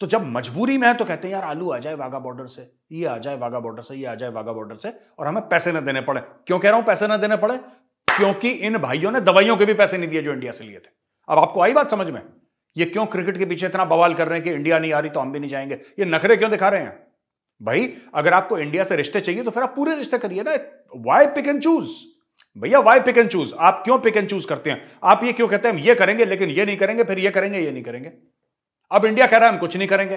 तो जब मजबूरी में है तो कहते हैं यार आलू आ जाए वाघा बॉर्डर से ये आ जाए वाघा बॉर्डर से ये आ जाए वाघा बॉर्डर से और हमें पैसे ना देने पड़े क्यों कह रहा हूं पैसे ना देने पड़े क्योंकि इन भाइयों ने दवाइयों के भी पैसे नहीं दिए जो इंडिया से लिए थे अब आपको आई बात समझ में ये क्यों क्रिकेट के पीछे इतना बवाल कर रहे हैं कि इंडिया नहीं आ रही तो हम भी नहीं जाएंगे ये नखरे क्यों दिखा रहे हैं भाई अगर आपको इंडिया से रिश्ते चाहिए तो फिर आप पूरे रिश्ते करिए ना वाई पिक एंड चूज भैया वाई पिक एंड चूज आप क्यों पिक एंड चूज करते हैं आप ये क्यों कहते हैं हम ये करेंगे लेकिन ये नहीं करेंगे फिर ये करेंगे ये नहीं करेंगे अब इंडिया कह रहा है हम कुछ नहीं करेंगे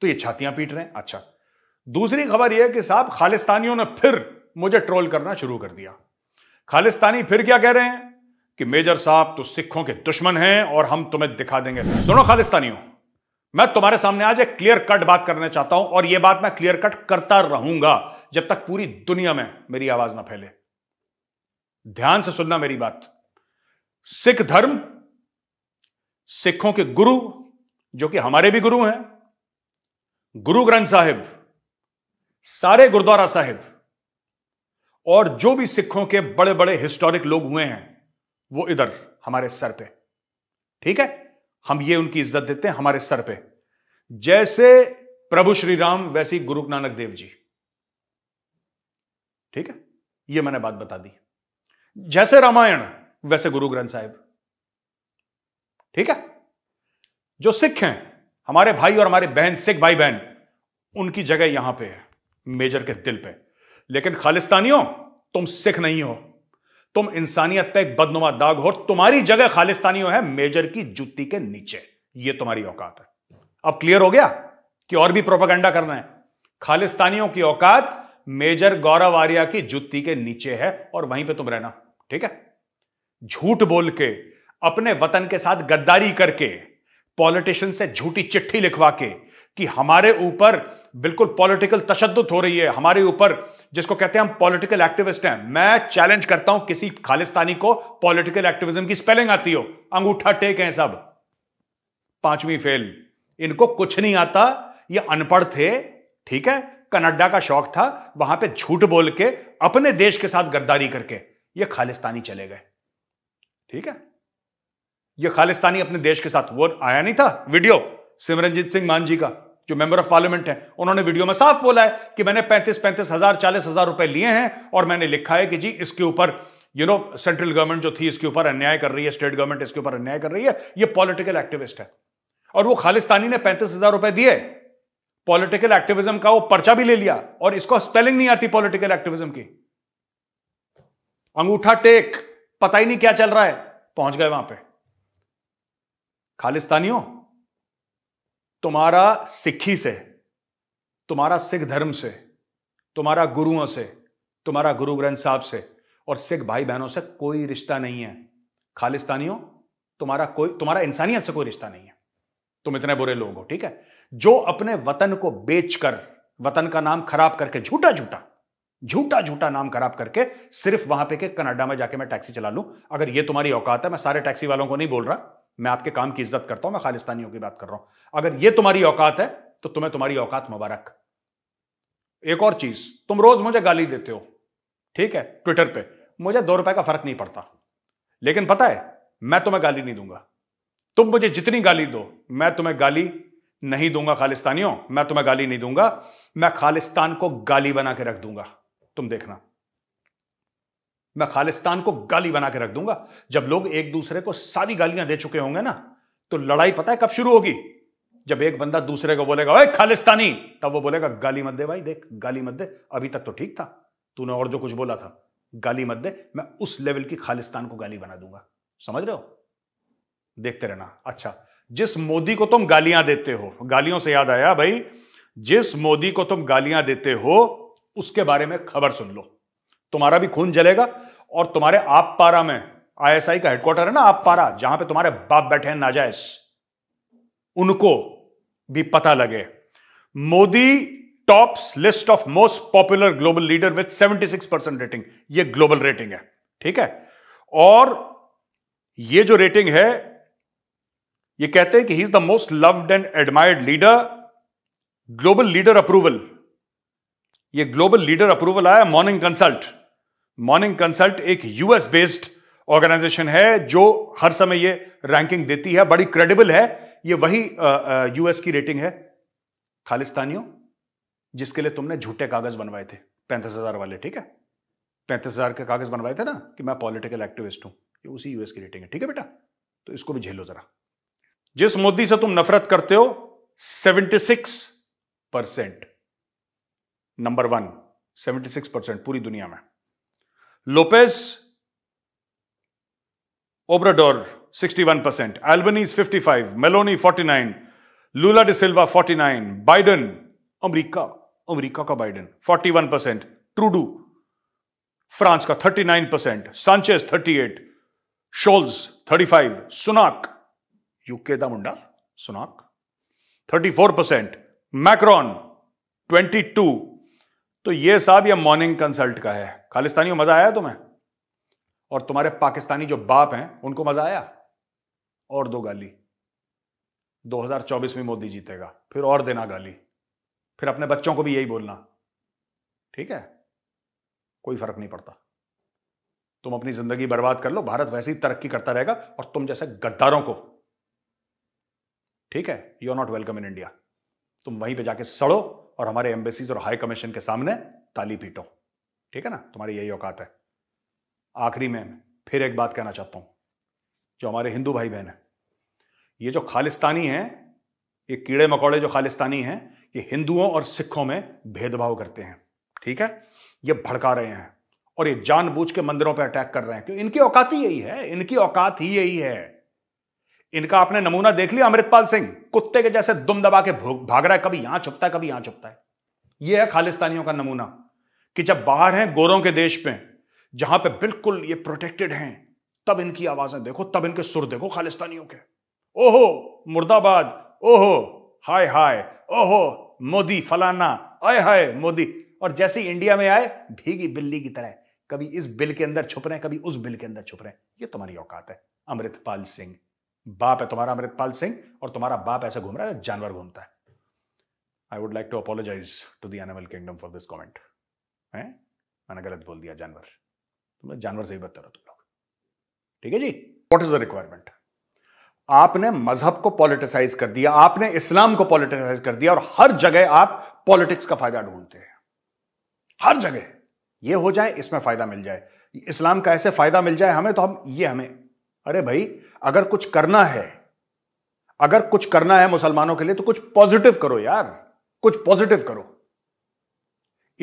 तो ये छातियां पीट रहे हैं अच्छा दूसरी खबर यह कि साहब खालिस्तानियों ने फिर मुझे ट्रोल करना शुरू कर दिया खालिस्तानी फिर क्या कह रहे हैं कि मेजर साहब तो सिखों के दुश्मन हैं और हम तुम्हें दिखा देंगे सुनो खालिस्तानियों मैं तुम्हारे सामने आज एक क्लियर कट बात करना चाहता हूं और यह बात मैं क्लियर कट करता रहूंगा जब तक पूरी दुनिया में मेरी आवाज ना फैले ध्यान से सुनना मेरी बात सिख धर्म सिखों के गुरु जो कि हमारे भी गुरु हैं गुरु ग्रंथ साहिब सारे गुरुद्वारा साहिब और जो भी सिखों के बड़े बड़े हिस्टोरिक लोग हुए हैं वो इधर हमारे सर पे ठीक है हम ये उनकी इज्जत देते हैं हमारे सर पे जैसे प्रभु श्री राम वैसी गुरु नानक देव जी ठीक है ये मैंने बात बता दी जैसे रामायण वैसे गुरु ग्रंथ साहिब ठीक है जो सिख हैं हमारे भाई और हमारे बहन सिख भाई बहन उनकी जगह यहां पे है मेजर के दिल पे लेकिन खालिस्तानियों तुम सिख नहीं हो तुम इंसानियत पे एक बदनुमा दाग हो तुम्हारी जगह खालिस्तानियों है मेजर की जुत्ती के नीचे ये तुम्हारी औकात है अब क्लियर हो गया कि और भी प्रोपागेंडा करना है खालिस्तानियों की औकात मेजर गौरव आर्या की जुत्ती के नीचे है और वहीं पे तुम रहना ठीक है झूठ बोल के अपने वतन के साथ गद्दारी करके पॉलिटिशियन से झूठी चिट्ठी लिखवा के कि हमारे ऊपर बिल्कुल पॉलिटिकल तशद हो रही है हमारे ऊपर जिसको कहते हैं हम पॉलिटिकल एक्टिविस्ट हैं मैं चैलेंज करता हूं किसी खालिस्तानी को पॉलिटिकल एक्टिविज्म की स्पेलिंग आती हो अंगूठा टेक है सब पांचवी फेल इनको कुछ नहीं आता ये अनपढ़ थे ठीक है कनाडा का शौक था वहां पे झूठ बोल के अपने देश के साथ गद्दारी करके ये खालिस्तानी चले गए ठीक है ये खालिस्तानी अपने देश के साथ वो आया नहीं था वीडियो सिमरनजीत सिंह मान जी का जो मेंबर ऑफ पार्लियामेंट है उन्होंने वीडियो में साफ बोला है कि मैंने पैंतीस पैंतीस हजार चालीस हजार रुपए लिए हैं और मैंने लिखा है कि जी इसके ऊपर यू नो सेंट्रल गवर्नमेंट जो थी इसके ऊपर अन्याय कर रही है स्टेट गवर्नमेंट इसके ऊपर अन्याय कर रही है ये पॉलिटिकल एक्टिविस्ट है और वो खालिस्तानी ने पैंतीस हजार रुपए दिए पॉलिटिकल एक्टिविज्म का वो पर्चा भी ले लिया और इसको स्पेलिंग नहीं आती पॉलिटिकल एक्टिविज्म की अंगूठा टेक पता ही नहीं क्या चल रहा है पहुंच गए वहां पर खालिस्तानियों तुम्हारा सिखी से तुम्हारा सिख धर्म से तुम्हारा गुरुओं से तुम्हारा गुरु ग्रंथ साहब से और सिख भाई बहनों से कोई रिश्ता नहीं है खालिस्तानियों तुम्हारा कोई तुम्हारा इंसानियत से कोई रिश्ता नहीं है तुम इतने बुरे लोग हो ठीक है जो अपने वतन को बेचकर वतन का नाम खराब करके झूठा झूठा झूठा झूठा नाम खराब करके सिर्फ वहां पे के कनाडा में जाके मैं टैक्सी चला लूं अगर ये तुम्हारी औकात है मैं सारे टैक्सी वालों को नहीं बोल रहा मैं आपके काम की इज्जत करता हूं मैं खालिस्तानियों की बात कर रहा हूं अगर ये तुम्हारी औकात है तो तुम्हें तुम्हारी औकात मुबारक एक और चीज तुम रोज मुझे गाली देते हो ठीक है ट्विटर पे मुझे दो रुपए का फर्क नहीं पड़ता लेकिन पता है मैं तुम्हें गाली नहीं दूंगा तुम मुझे जितनी गाली दो मैं तुम्हें गाली नहीं दूंगा खालिस्तानियों मैं तुम्हें गाली नहीं दूंगा मैं खालिस्तान को गाली बना के रख दूंगा तुम देखना मैं खालिस्तान को गाली बना के रख दूंगा जब लोग एक दूसरे को सारी गालियां दे चुके होंगे ना तो लड़ाई पता है कब शुरू होगी जब एक बंदा दूसरे को बोलेगा भाई खालिस्तानी तब वो बोलेगा गाली मत दे भाई देख गाली मत दे अभी तक तो ठीक था तूने और जो कुछ बोला था गाली मत दे मैं उस लेवल की खालिस्तान को गाली बना दूंगा समझ रहे हो देखते रहना अच्छा जिस मोदी को तुम गालियां देते हो गालियों से याद आया भाई जिस मोदी को तुम गालियां देते हो उसके बारे में खबर सुन लो तुम्हारा भी खून जलेगा और तुम्हारे आप पारा में आईएसआई का हेडक्वार्टर है ना आप पारा जहां पे तुम्हारे बाप बैठे हैं नाजायज उनको भी पता लगे Modi tops list of most popular global leader with 76 percent rating ये ग्लोबल रेटिंग है ठीक है और ये जो रेटिंग है ये कहते हैं कि he is the most loved and admired leader global leader approval ये ग्लोबल लीडर अप्रूवल आया मॉर्निंग कंसल्ट मॉर्निंग कंसल्ट एक यूएस बेस्ड ऑर्गेनाइजेशन है जो हर समय ये रैंकिंग देती है बड़ी क्रेडिबल है ये वही यूएस की रेटिंग है खालिस्तानियों जिसके लिए तुमने झूठे कागज बनवाए थे पैंतीस हजार वाले ठीक है पैंतीस हजार के कागज बनवाए थे ना कि मैं पॉलिटिकल एक्टिविस्ट हूं ये उसी यूएस की रेटिंग है ठीक है बेटा तो इसको भी झेलो जरा जिस मोदी से तुम नफरत करते हो seventy six percent number one 76 percent पूरी दुनिया में Lopez Obrador 61 percent Albanese 55 Meloni 49 Lula da Silva 49 Biden America America का बाइडन 41 परसेंट ट्रूडू फ्रांस का 39 percent Sanchez 38 Scholz 35 Sunak UK का मुंडा सुनाक 34 परसेंट मैक्रॉन 22 तो ये साहब ये मॉर्निंग कंसल्ट का है खालिस्तानी को मजा आया तुम्हें और तुम्हारे पाकिस्तानी जो बाप हैं उनको मजा आया और दो गाली 2024 में मोदी जीतेगा फिर और देना गाली फिर अपने बच्चों को भी यही बोलना ठीक है कोई फर्क नहीं पड़ता तुम अपनी जिंदगी बर्बाद कर लो भारत वैसे ही तरक्की करता रहेगा और तुम जैसे गद्दारों को ठीक है you are not welcome in India तुम वहीं पे जाके सड़ो और हमारे एम्बेसीज और हाई कमीशन के सामने ताली पीटो ठीक है ना तुम्हारी यही औकात है आखिरी में फिर एक बात कहना चाहता हूं जो हमारे हिंदू भाई बहन है ये जो खालिस्तानी हैं ये कीड़े मकोड़े जो खालिस्तानी हैं ये हिंदुओं और सिखों में भेदभाव करते हैं ठीक है ये भड़का रहे हैं और ये जानबूझ के मंदिरों पर अटैक कर रहे हैं क्यों इनकी औकात ही यही है इनकी औकात ही यही है इनका आपने नमूना देख लिया अमृतपाल सिंह कुत्ते के जैसे दुम दबा के भाग रहा है कभी यहां छुपता है कभी यहां छुपता है यह है खालिस्तानियों का नमूना कि जब बाहर हैं गोरों के देश पे जहां पे बिल्कुल ये प्रोटेक्टेड हैं तब इनकी आवाजें देखो तब इनके सुर देखो खालिस्तानियों के ओहो मुर्दाबाद ओहो हाय हाय ओहो मोदी फलाना आय हाय मोदी और जैसे इंडिया में आए भीगी बिल्ली की तरह कभी इस बिल के अंदर छुप रहे हैं कभी उस बिल के अंदर छुप रहे हैं ये तुम्हारी औकात है अमृतपाल सिंह बाप है तुम्हारा अमृतपाल सिंह और तुम्हारा बाप ऐसा घूम रहा है जानवर घूमता है I would like to apologise to the animal kingdom for this comment है मैंने गलत बोल दिया जानवर तुम जानवर से ही बदतर हो तुम लोग ठीक है जी वॉट इज द रिक्वायरमेंट आपने मजहब को पॉलिटिसाइज कर दिया आपने इस्लाम को पॉलिटिसाइज कर दिया और हर जगह आप पॉलिटिक्स का फायदा ढूंढते हैं हर जगह ये हो जाए इसमें फायदा मिल जाए इस्लाम का ऐसे फायदा मिल जाए हमें तो हम ये हमें अरे भाई अगर कुछ करना है अगर कुछ करना है मुसलमानों के लिए तो कुछ पॉजिटिव करो यार कुछ पॉजिटिव करो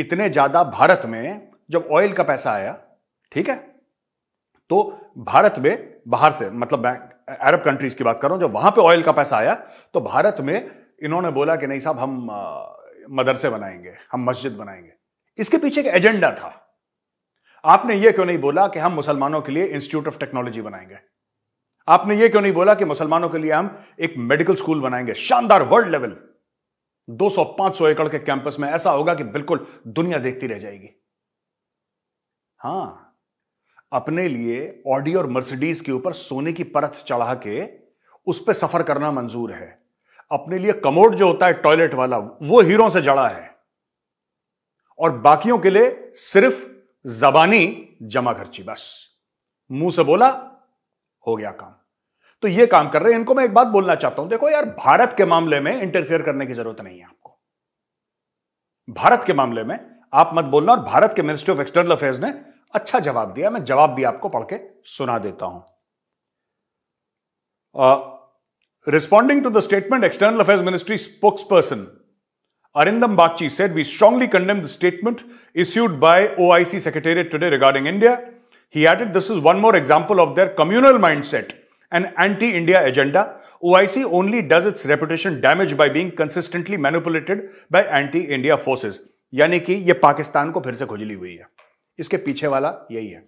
इतने ज्यादा भारत में जब ऑयल का पैसा आया ठीक है तो भारत में बाहर से मतलब अरब कंट्रीज की बात कर रहा हूं जब वहां पे ऑयल का पैसा आया तो भारत में इन्होंने बोला कि नहीं साहब हम मदरसे बनाएंगे हम मस्जिद बनाएंगे इसके पीछे एक एजेंडा था आपने यह क्यों नहीं बोला कि हम मुसलमानों के लिए इंस्टीट्यूट ऑफ टेक्नोलॉजी बनाएंगे आपने यह क्यों नहीं बोला कि मुसलमानों के लिए हम एक मेडिकल स्कूल बनाएंगे शानदार वर्ल्ड लेवल 200-500 एकड़ के कैंपस में ऐसा होगा कि बिल्कुल दुनिया देखती रह जाएगी हां अपने लिए ऑडी और मर्सिडीज के ऊपर सोने की परत चढ़ा के उस पर सफर करना मंजूर है अपने लिए कमोड जो होता है टॉयलेट वाला वो हीरो से जड़ा है और बाकियों के लिए सिर्फ जबानी जमा खर्ची बस मुंह से बोला हो गया काम तो ये काम कर रहे हैं इनको मैं एक बात बोलना चाहता हूं देखो यार भारत के मामले में इंटरफेयर करने की जरूरत नहीं है आपको भारत के मामले में आप मत बोलना और भारत के मिनिस्ट्री ऑफ एक्सटर्नल अफेयर्स ने अच्छा जवाब दिया मैं जवाब भी आपको पढ़ के सुना देता हूं responding to the statement external affairs ministry spokesperson Arindam Bachi said, We strongly condemn the statement issued by OIC Secretariat today regarding India. He added, This is one more example of their communal mindset and anti-India agenda. OIC only does its reputation damage by being consistently manipulated by anti-India forces. यानी कि ये पाकिस्तान को फिर से खुजली हुई है इसके पीछे वाला यही है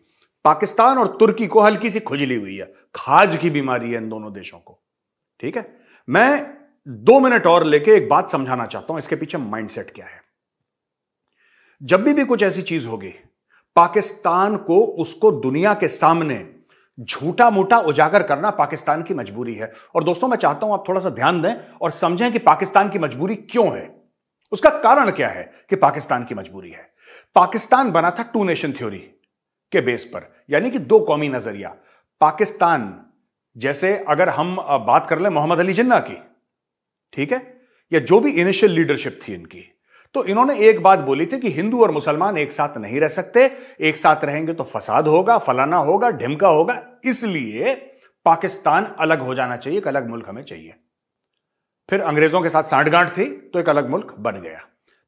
पाकिस्तान और तुर्की को हल्की सी खुजली हुई है खाज की बीमारी है इन दोनों देशों को ठीक है मैं दो मिनट और लेके एक बात समझाना चाहता हूं इसके पीछे माइंडसेट क्या है जब भी भी कुछ ऐसी चीज होगी पाकिस्तान को उसको दुनिया के सामने झूठा मोटा उजागर करना पाकिस्तान की मजबूरी है और दोस्तों मैं चाहता हूं आप थोड़ा सा ध्यान दें और समझें कि पाकिस्तान की मजबूरी क्यों है उसका कारण क्या है कि पाकिस्तान की मजबूरी है पाकिस्तान बना था टू नेशन थ्योरी के बेस पर यानी कि दो कौमी नजरिया पाकिस्तान जैसे अगर हम बात कर ले मोहम्मद अली जिन्ना की ठीक है या जो भी इनिशियल लीडरशिप थी इनकी तो इन्होंने एक बात बोली थी कि हिंदू और मुसलमान एक साथ नहीं रह सकते एक साथ रहेंगे तो फसाद होगा फलाना होगा ढिमका होगा इसलिए पाकिस्तान अलग हो जाना चाहिए एक अलग मुल्क हमें चाहिए फिर अंग्रेजों के साथ सांठगांठ थी तो एक अलग मुल्क बन गया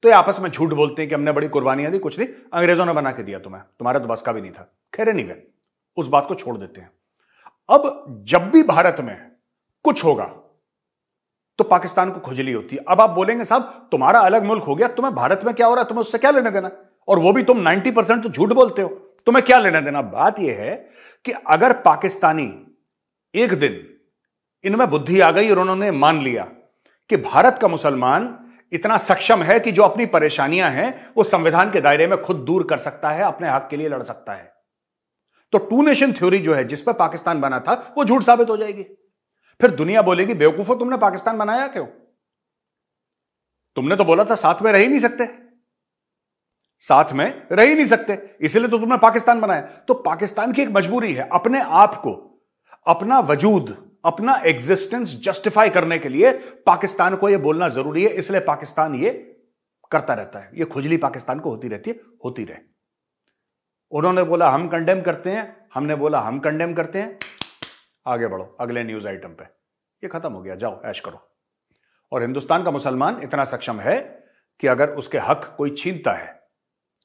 तो ये आपस में झूठ बोलते हैं कि हमने बड़ी कुर्बानियां दी कुछ नहीं अंग्रेजों ने बना के दिया तुम्हें तुम्हारा तो बस का भी नहीं था खैर नहीं गए उस बात को छोड़ देते हैं अब जब भी भारत में कुछ होगा तो पाकिस्तान को खुजली होती है अब आप बोलेंगे साहब तुम्हारा अलग मुल्क हो गया तुम्हें भारत में क्या हो रहा है तुम्हें उससे क्या लेना देना और वो भी तुम 90 परसेंट तो झूठ बोलते हो तुम्हें क्या लेना देना बात यह है कि अगर पाकिस्तानी एक दिन इनमें बुद्धि आ गई और उन्होंने मान लिया कि भारत का मुसलमान इतना सक्षम है कि जो अपनी परेशानियां हैं वो संविधान के दायरे में खुद दूर कर सकता है अपने हक के लिए लड़ सकता है तो टू नेशन थ्योरी जो है जिस पर पाकिस्तान बना था वो झूठ साबित हो जाएगी फिर दुनिया बोलेगी बेवकूफो तुमने पाकिस्तान बनाया क्यों तुमने तो बोला था साथ में रह ही नहीं सकते साथ में रह ही नहीं सकते इसलिए तो तुमने पाकिस्तान बनाया तो पाकिस्तान की एक मजबूरी है अपने आप को अपना वजूद अपना एग्जिस्टेंस जस्टिफाई करने के लिए पाकिस्तान को यह बोलना जरूरी है इसलिए पाकिस्तान ये करता रहता है यह खुजली पाकिस्तान को होती रहती है होती रहे उन्होंने बोला हम कंडेम करते हैं हमने बोला हम कंडेम करते हैं आगे बढ़ो अगले न्यूज आइटम पे ये खत्म हो गया जाओ ऐश करो और हिंदुस्तान का मुसलमान इतना सक्षम है कि अगर उसके हक कोई छीनता है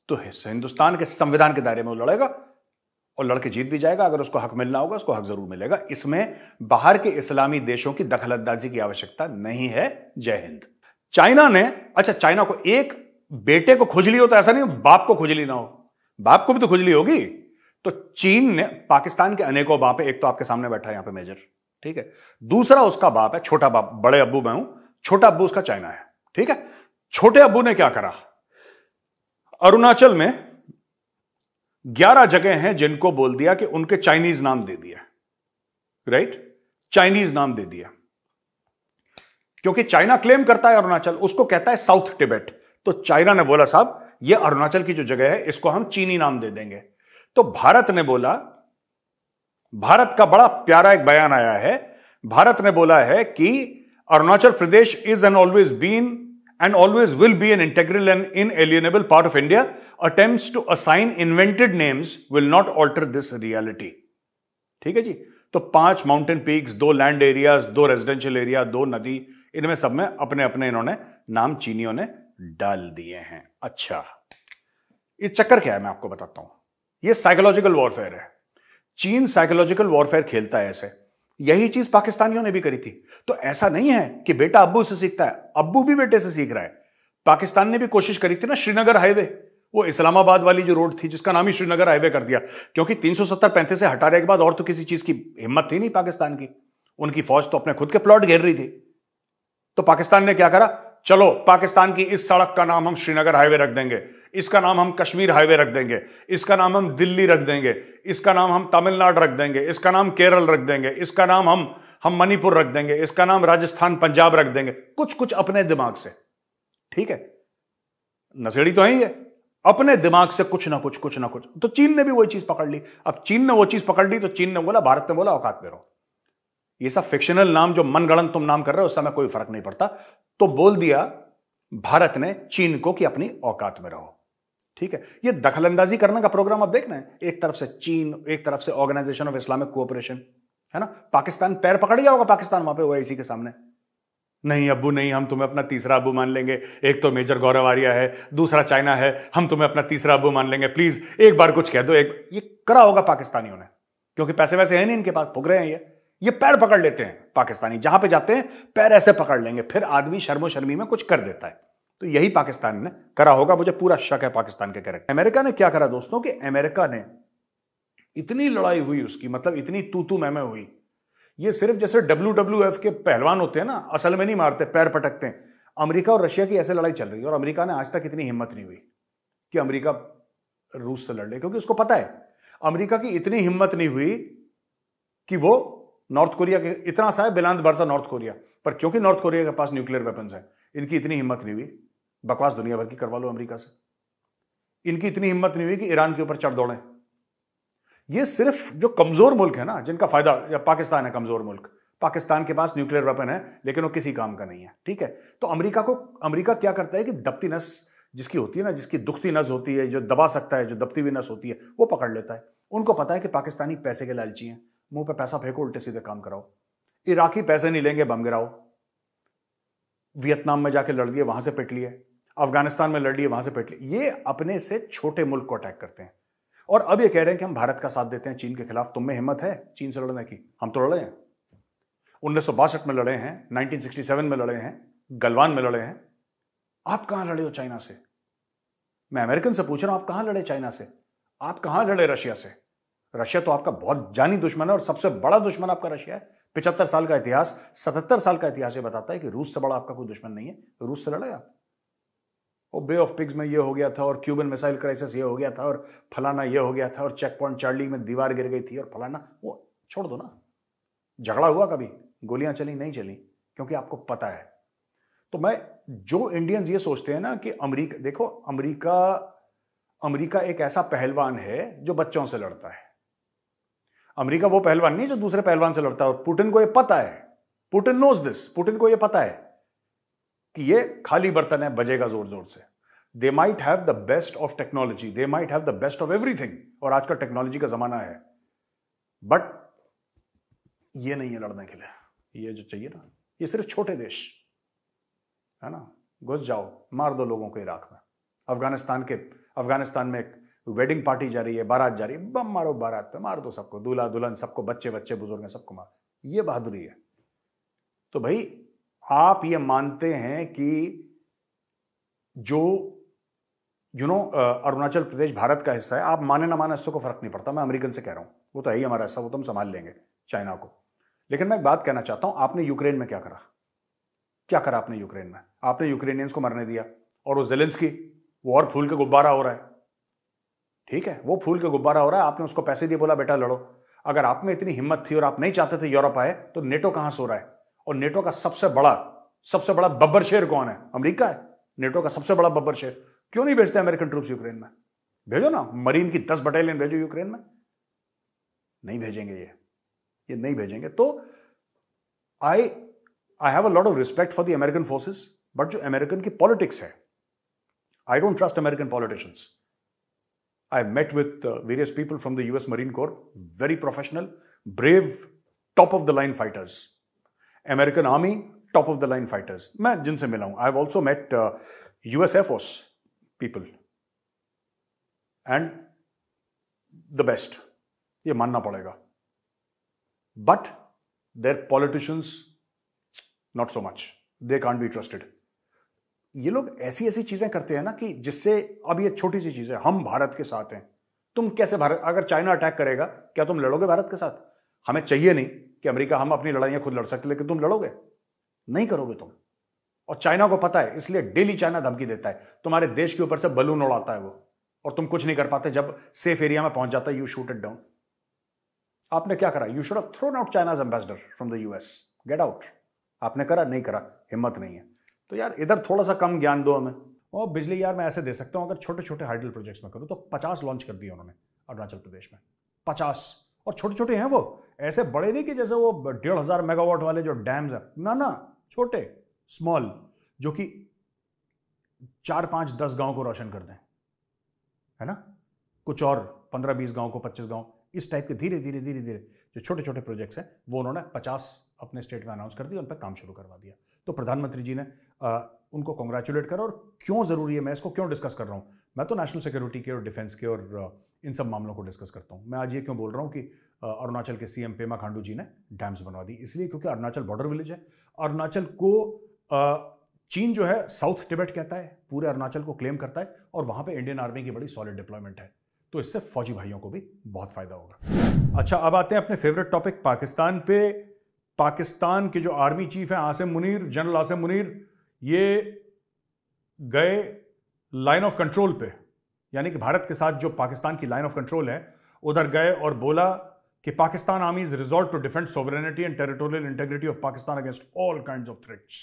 तो हिंदुस्तान के संविधान के दायरे में वो लड़ेगा और लड़के जीत भी जाएगा अगर उसको हक मिलना होगा उसको हक जरूर मिलेगा इसमें बाहर के इस्लामी देशों की दखलंदाजी की आवश्यकता नहीं है जय हिंद चाइना ने अच्छा चाइना को एक बेटे को खुजली हो तो ऐसा नहीं बाप को खुजली ना हो बाप को भी तो खुजली होगी तो चीन ने पाकिस्तान के अनेकों बाप है एक तो आपके सामने बैठा है यहां पे मेजर ठीक है दूसरा उसका बाप है छोटा बाप बड़े अबू मैं हूं छोटा अबू उसका चाइना है ठीक है छोटे अबू ने क्या करा अरुणाचल में ग्यारह जगह हैं जिनको बोल दिया कि उनके चाइनीज नाम दे दिया राइट चाइनीज नाम दे दिया क्योंकि चाइना क्लेम करता है अरुणाचल उसको कहता है साउथ टिबेट तो चाइना ने बोला साहब ये अरुणाचल की जो जगह है इसको हम चीनी नाम दे देंगे तो भारत ने बोला भारत का बड़ा प्यारा एक बयान आया है भारत ने बोला है कि Arunachal Pradesh is and always been always will be an integral and inalienable part of India attempt to assign invented names will not alter this reality ठीक है जी तो पांच माउंटेन पीक्स दो लैंड एरियाज दो रेजिडेंशियल एरिया दो नदी इनमें सब में अपने अपने इन्होंने नाम चीनियों ने डाल दिए हैं अच्छा ये चक्कर क्या है मैं आपको बताता हूं ये साइकोलॉजिकल वॉरफेयर है चीन साइकोलॉजिकल वॉरफेयर खेलता है ऐसे यही चीज पाकिस्तानियों ने भी करी थी तो ऐसा नहीं है कि बेटा अब्बू से सीखता है अब्बू भी बेटे से सीख रहा है पाकिस्तान ने भी कोशिश करी थी ना श्रीनगर हाईवे वो इस्लामाबाद वाली जो रोड थी जिसका नाम ही श्रीनगर हाईवे कर दिया क्योंकि तीन सौ सत्तर पैंतीस से हटाने के बाद और तो किसी चीज की हिम्मत थी नहीं पाकिस्तान की उनकी फौज तो अपने खुद के प्लॉट घेर रही थी तो पाकिस्तान ने क्या करा चलो पाकिस्तान की इस सड़क का नाम हम श्रीनगर हाईवे रख देंगे इसका नाम हम कश्मीर हाईवे रख देंगे इसका नाम हम दिल्ली रख देंगे इसका नाम हम तमिलनाडु रख देंगे इसका नाम केरल रख देंगे इसका नाम हम हम मणिपुर रख देंगे इसका नाम राजस्थान पंजाब रख देंगे कुछ कुछ अपने दिमाग से ठीक है नशेड़ी तो है ही है अपने दिमाग से कुछ ना कुछ कुछ ना कुछ तो चीन ने भी वही चीज पकड़ ली अब चीन ने वो चीज पकड़ ली तो चीन ने बोला भारत ने बोला औकात में रहो ये सब फिक्शनल नाम जो मनगणन तुम नाम कर रहे हो उस समय कोई फर्क नहीं पड़ता तो बोल दिया भारत ने चीन को कि अपनी औकात में रहो ठीक है ये दखलंदाजी करने का प्रोग्राम आप देख रहे हैं एक तरफ से चीन एक तरफ से ऑर्गेनाइजेशन ऑफ इस्लामिक कोऑपरेशन है ना पाकिस्तान पैर पकड़ गया होगा पाकिस्तान वहां पे इसी के सामने नहीं अबू नहीं हम तुम्हें अपना तीसरा अबू मान लेंगे एक तो मेजर गौरव आर्या है दूसरा चाइना है हम तुम्हें अपना तीसरा अबू मान लेंगे प्लीज एक बार कुछ कह दो एक ये करा होगा पाकिस्तानियों ने क्योंकि पैसे वैसे है नहीं इनके पास भुग रहे हैं ये ये पैर पकड़ लेते हैं पाकिस्तानी जहां पे जाते हैं पैर ऐसे पकड़ लेंगे फिर आदमी शर्मो शर्मी में कुछ कर देता है तो यही पाकिस्तान ने करा होगा मुझे पूरा शक है पाकिस्तान के करेक्ट अमेरिका ने क्या करा दोस्तों कि अमेरिका ने इतनी लड़ाई हुई उसकी मतलब इतनी तू तू मैमें हुई ये सिर्फ जैसे डब्ल्यू डब्ल्यू एफ के पहलवान होते हैं ना असल में नहीं मारते पैर पटकते हैं अमरीका और रशिया की ऐसे लड़ाई चल रही है और अमरीका ने आज तक इतनी हिम्मत नहीं हुई कि अमरीका रूस से लड़ ले क्योंकि उसको पता है अमरीका की इतनी हिम्मत नहीं हुई कि वो नॉर्थ कोरिया के इतना सा है बिलांद बरसा नॉर्थ कोरिया पर क्योंकि नॉर्थ कोरिया के पास न्यूक्लियर वेपन्स है इनकी इतनी हिम्मत नहीं हुई बकवास दुनिया भर की करवा लो अमेरिका से इनकी इतनी हिम्मत नहीं हुई कि ईरान के ऊपर चढ़ दौड़े ये सिर्फ जो कमजोर मुल्क है ना जिनका फायदा या पाकिस्तान है कमजोर मुल्क पाकिस्तान के पास न्यूक्लियर वेपन है लेकिन वो किसी काम का नहीं है ठीक है तो अमेरिका को अमेरिका क्या करता है कि दबती नस जिसकी होती है ना जिसकी दुखती नस होती है जो दबा सकता है जो दबती हुई नस होती है वो पकड़ लेता है उनको पता है कि पाकिस्तानी पैसे के लालची हैं मुंह पर पैसा फेंको उल्टे सीधे काम कराओ इराकी पैसे नहीं लेंगे बम गिराओ वियतनाम में जाके लड़ दिए वहां से पिट लिए अफगानिस्तान में लड़ लिए वहां से पेट लिए ये अपने से छोटे मुल्क को अटैक करते हैं और अब ये कह रहे हैं कि हम भारत का साथ देते हैं चीन के खिलाफ तुम में हिम्मत है चीन से लड़ने की हम तो लड़े हैं उन्नीस में लड़े हैं सेवन में लड़े हैं गलवान में लड़े हैं आप कहां लड़े हो चाइना से मैं अमेरिकन से पूछ रहा हूं आप कहां लड़े चाइना से आप कहां लड़े रशिया से रशिया तो आपका बहुत जानी दुश्मन है और सबसे बड़ा दुश्मन आपका रशिया है पिछहत्तर साल का इतिहास सतहत्तर साल का इतिहास ये बताता है कि रूस से बड़ा आपका कोई दुश्मन नहीं है रूस से लड़े आप और बे ऑफ पिग्स में ये हो गया था और क्यूबन मिसाइल क्राइसिस ये हो गया था और फलाना ये हो गया था और चेक पॉइंट चार्ली में दीवार गिर गई थी और फलाना वो छोड़ दो ना झगड़ा हुआ कभी गोलियां चली नहीं चली क्योंकि आपको पता है तो मैं जो इंडियंस ये सोचते हैं ना कि अमरीका देखो अमरीका अमरीका एक ऐसा पहलवान है जो बच्चों से लड़ता है अमरीका वो पहलवान नहीं जो दूसरे पहलवान से लड़ता है और पुटिन को ये पता है पुटिन नोज दिस पुटिन को ये पता है कि ये खाली बर्तन है बजेगा जोर जोर से they might have the best of technology they might have the best of everything और आजकल टेक्नोलॉजी का जमाना है बट ये नहीं है लड़ने के लिए ये जो चाहिए ना ये सिर्फ छोटे देश है ना घुस जाओ मार दो लोगों को इराक में अफगानिस्तान के अफगानिस्तान में एक वेडिंग पार्टी जा रही है बारात जा रही है बम मारो बारात पे मार दो सबको दूल्हा दुल्हन सबको बच्चे बच्चे बुजुर्ग सबको मार ये बहादुरी है तो भाई आप ये मानते हैं कि जो यू नो अरुणाचल प्रदेश भारत का हिस्सा है आप माने ना माने हिस्सों को फर्क नहीं पड़ता मैं अमेरिकन से कह रहा हूं वो तो है ही हमारा हिस्सा वो तो हम संभाल लेंगे चाइना को लेकिन मैं एक बात कहना चाहता हूं आपने यूक्रेन में क्या करा क्या करा आपने यूक्रेन में आपने यूक्रेनियंस को मरने दिया और वो जेलेंस की वो और फूल के गुब्बारा हो रहा है ठीक है वो फूल के गुब्बारा हो रहा है आपने उसको पैसे दिए बोला बेटा लड़ो अगर आप में इतनी हिम्मत थी और आप नहीं चाहते थे यूरोप आए तो नेटो कहां सो रहा है और नेटो का सबसे बड़ा सबसे बड़ा बब्बर शेर कौन है अमरीका है नेटो का सबसे बड़ा बब्बर शेर क्यों नहीं भेजते अमेरिकन ट्रूप्स यूक्रेन में भेजो ना मरीन की दस बटालियन भेजो यूक्रेन में नहीं भेजेंगे ये ये नहीं भेजेंगे तो I I have a lot of respect for the American forces but जो अमेरिकन की पॉलिटिक्स है I don't trust American politicians I met with various people from the US Marine Corps very professional brave top of the line fighters American army top of the line fighters मैं जिनसे मिला हूं I have also met US Air Force people and the best ये मानना पड़ेगा but there politicians not so much they can't be trusted ये लोग ऐसी ऐसी चीजें करते हैं ना कि जिससे अब ये छोटी सी चीज है हम भारत के साथ हैं तुम कैसे भारत अगर चाइना अटैक करेगा क्या तुम लड़ोगे भारत के साथ हमें चाहिए नहीं कि अमेरिका हम अपनी लड़ाइयां खुद लड़ सकते लेकिन तुम लड़ोगे नहीं करोगे तुम और चाइना को पता है इसलिए डेली चाइना धमकी देता है तुम्हारे देश के ऊपर से बलून उड़ाता है वो और तुम कुछ नहीं कर पाते जब सेफ एरिया में पहुंच जाता है यू शूट इट डाउन आपने क्या करा you should have thrown out China's ambassador from the US get out आपने करा नहीं करा हिम्मत नहीं है तो यार इधर थोड़ा सा कम ज्ञान दो हमें और बिजली यार मैं ऐसे दे सकता हूँ अगर छोटे छोटे हाइडल प्रोजेक्ट्स में करूँ तो पचास लॉन्च कर दिए उन्होंने अरुणाचल प्रदेश में पचास और छोटे छोटे हैं वो ऐसे बड़े नहीं कि जैसे वो डेढ़ हज़ार मेगावाट वाले जो डैम्स हैं ना ना छोटे स्मॉल जो कि चार पांच दस गांव को रोशन कर दें है ना कुछ और पंद्रह बीस गांव को पच्चीस गांव इस टाइप के धीरे धीरे धीरे धीरे जो छोटे छोटे प्रोजेक्ट्स हैं वो उन्होंने पचास अपने स्टेट में अनाउंस कर दिया उन पर काम शुरू करवा दिया तो प्रधानमंत्री जी ने आ, उनको कॉन्ग्रेचुलेट करा और क्यों ज़रूरी है मैं इसको क्यों डिस्कस कर रहा हूँ मैं तो नेशनल सिक्योरिटी के और डिफेंस के और uh, इन सब मामलों को डिस्कस करता हूँ मैं आज ये क्यों बोल रहा हूँ कि uh, अरुणाचल के सीएम पेमा खांडू जी ने डैम्स बनवा दी इसलिए क्योंकि अरुणाचल बॉर्डर विलेज है अरुणाचल को uh, चीन जो है साउथ टिबेट कहता है पूरे अरुणाचल को क्लेम करता है और वहाँ पर इंडियन आर्मी की बड़ी सॉलिड डिप्लॉयमेंट है तो इससे फौजी भाइयों को भी बहुत फ़ायदा होगा अच्छा अब आते हैं अपने फेवरेट टॉपिक पाकिस्तान पे पाकिस्तान के जो आर्मी चीफ हैं आसिम मुनीर जनरल आसिम मुनीर ये गए लाइन ऑफ कंट्रोल पे यानी कि भारत के साथ जो पाकिस्तान की लाइन ऑफ कंट्रोल है उधर गए और बोला कि Pakistan army is resolve to defend sovereignty and territorial integrity of Pakistan against all kind of threats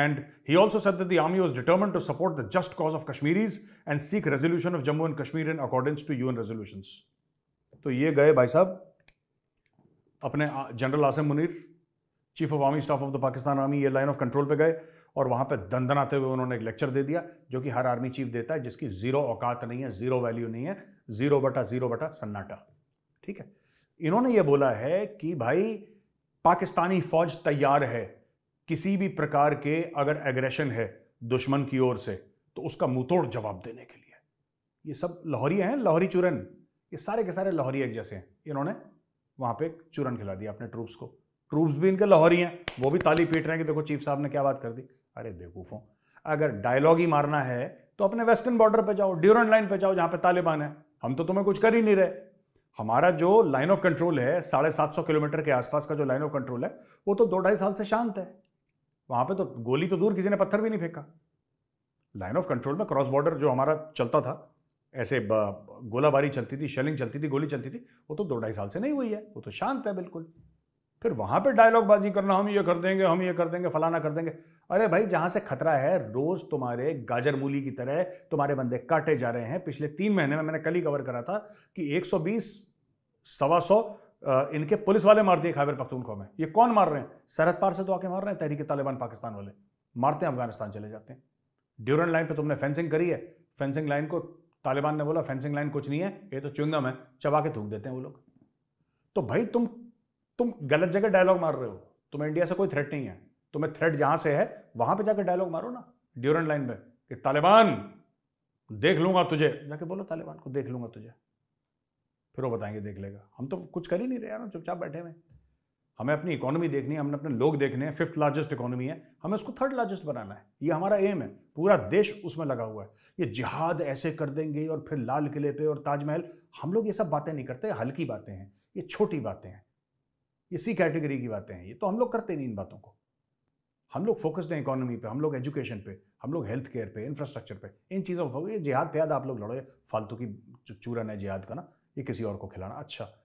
And he also said that army was determined to support the just cause of Kashmiris and seek resolution of Jammu and Kashmir in according to U N resolution तो ये गए भाई साहब अपने general Asim Munir chief of army staff of the Pakistan army ये line of control पे गए और वहाँ पर दंदनाते हुए उन्होंने एक लेक्चर दे दिया जो कि हर आर्मी चीफ देता है जिसकी ज़ीरो औकात नहीं है ज़ीरो वैल्यू नहीं है ज़ीरो बटा ज़ीरो बटा सन्नाटा ठीक है इन्होंने ये बोला है कि भाई पाकिस्तानी फौज तैयार है किसी भी प्रकार के अगर एग्रेशन है दुश्मन की ओर से तो उसका मुंहतोड़ जवाब देने के लिए ये सब लाहौरिया हैं लाहौरी चूरन ये सारे के सारे लाहौरी एक जैसे हैं इन्होंने वहाँ पे चूरन खिला दिया अपने ट्रूप्स को ट्रूप्स भी इनके लाहौरी हैं वो भी ताली पीट रहे हैं कि देखो चीफ साहब ने क्या बात कर दी अरे बेवकूफ़ों अगर डायलॉग ही मारना है तो अपने वेस्टर्न बॉर्डर पे जाओ ड्यूरन लाइन पे जाओ जहाँ पे तालिबान है हम तो तुम्हें कुछ कर ही नहीं रहे हमारा जो लाइन ऑफ कंट्रोल है साढ़े सात सौ किलोमीटर के आसपास का जो लाइन ऑफ कंट्रोल है वो तो दो ढाई साल से शांत है वहां पे तो गोली तो दूर किसी ने पत्थर भी नहीं फेंका लाइन ऑफ कंट्रोल में क्रॉस बॉर्डर जो हमारा चलता था ऐसे गोलाबारी चलती थी शेलिंग चलती थी गोली चलती थी वो तो दो ढाई साल से नहीं हुई है वो तो शांत है बिल्कुल फिर वहां पर डायलॉग बाजी करना हम ये कर देंगे हम ये कर देंगे फलाना कर देंगे अरे भाई जहां से खतरा है रोज़ तुम्हारे गाजर मूली की तरह तुम्हारे बंदे काटे जा रहे हैं पिछले तीन महीने में मैंने कल ही कवर करा था कि 120 सवा सौ इनके पुलिस वाले मार दिए खैबर पख्तूनखो में ये कौन मार रहे हैं सरहद पार से तो आके मार रहे हैं तहरीक तालिबान पाकिस्तान वाले मारते हैं अफगानिस्तान चले जाते हैं ड्यूरन लाइन पर तुमने फेंसिंग करी है फेंसिंग लाइन को तालिबान ने बोला फेंसिंग लाइन कुछ नहीं है ये तो चुंगम है चबा के थूक देते हैं वो लोग तो भाई तुम तुम गलत जगह डायलॉग मार रहे हो तुम्हें इंडिया से कोई थ्रेट नहीं है तुम्हें थ्रेट जहां से है वहां पे जाकर डायलॉग मारो ना ड्यूरेंट लाइन में कि तालिबान देख लूंगा तुझे जाके बोलो तालिबान को देख लूंगा तुझे फिर वो बताएंगे देख लेगा हम तो कुछ कर ही नहीं रहे यार चुपचाप बैठे हुए हमें अपनी इकोनॉमी देखनी है हमने अपने लोग देखने हैं फिफ्थ लार्जेस्ट इकोनॉमी है हमें उसको थर्ड लार्जेस्ट बनाना है ये हमारा एम है पूरा देश उसमें लगा हुआ है ये जिहाद ऐसे कर देंगे और फिर लाल किले पे और ताजमहल हम लोग ये सब बातें नहीं करते हल्की बातें हैं ये छोटी बातें हैं इसी कैटेगरी की बातें हैं ये तो हम लोग करते नहीं इन बातों को हम लोग फोकस्ड हैं इकोनॉमी पे हम लोग एजुकेशन पे हम लोग हेल्थ केयर पे इंफ्रास्ट्रक्चर पे इन चीज़ों पर जिहाद पे आप लोग लड़ो फालतू की चूरन है जिहाद का ना ये किसी और को खिलाना अच्छा